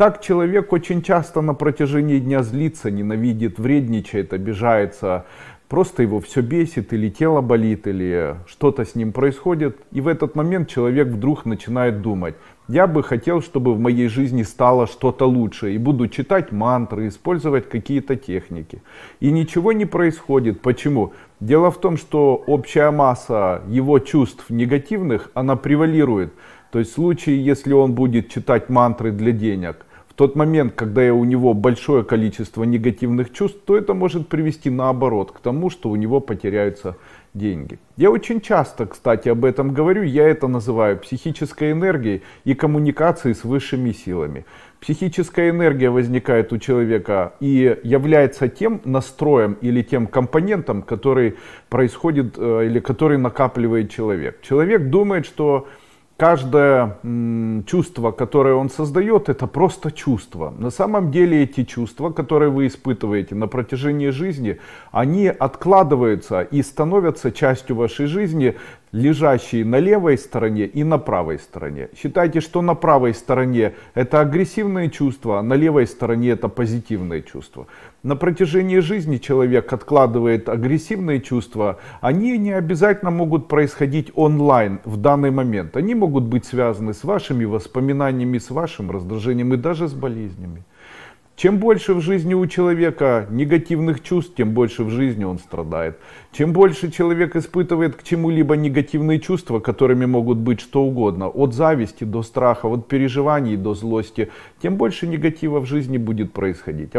Так человек очень часто на протяжении дня злится, ненавидит, вредничает, обижается, просто его все бесит, или тело болит, или что-то с ним происходит. И в этот момент человек вдруг начинает думать, я бы хотел, чтобы в моей жизни стало что-то лучше, и буду читать мантры, использовать какие-то техники. И ничего не происходит. Почему? Дело в том, что общая масса его чувств негативных, она превалирует. То есть в случае, если он будет читать мантры для денег, тот момент, когда у него большое количество негативных чувств, то это может привести наоборот к тому, что у него потеряются деньги. Я очень часто, кстати, об этом говорю, я это называю психической энергией и коммуникацией с высшими силами. Психическая энергия возникает у человека и является тем настроем или тем компонентом, который происходит э, или который накапливает человек. Человек думает, что каждое чувство, которое он создает, это просто чувство. На самом деле эти чувства, которые вы испытываете на протяжении жизни, они откладываются и становятся частью вашей жизни лежащие на левой стороне и на правой стороне. Считайте, что на правой стороне это агрессивные чувства, а на левой стороне это позитивные чувства. На протяжении жизни человек откладывает агрессивные чувства, они не обязательно могут происходить онлайн в данный момент. Они могут быть связаны с вашими воспоминаниями, с вашим раздражением и даже с болезнями. Чем больше в жизни у человека негативных чувств, тем больше в жизни он страдает. Чем больше человек испытывает к чему-либо негативные чувства, которыми могут быть что угодно, от зависти до страха, от переживаний до злости, тем больше негатива в жизни будет происходить.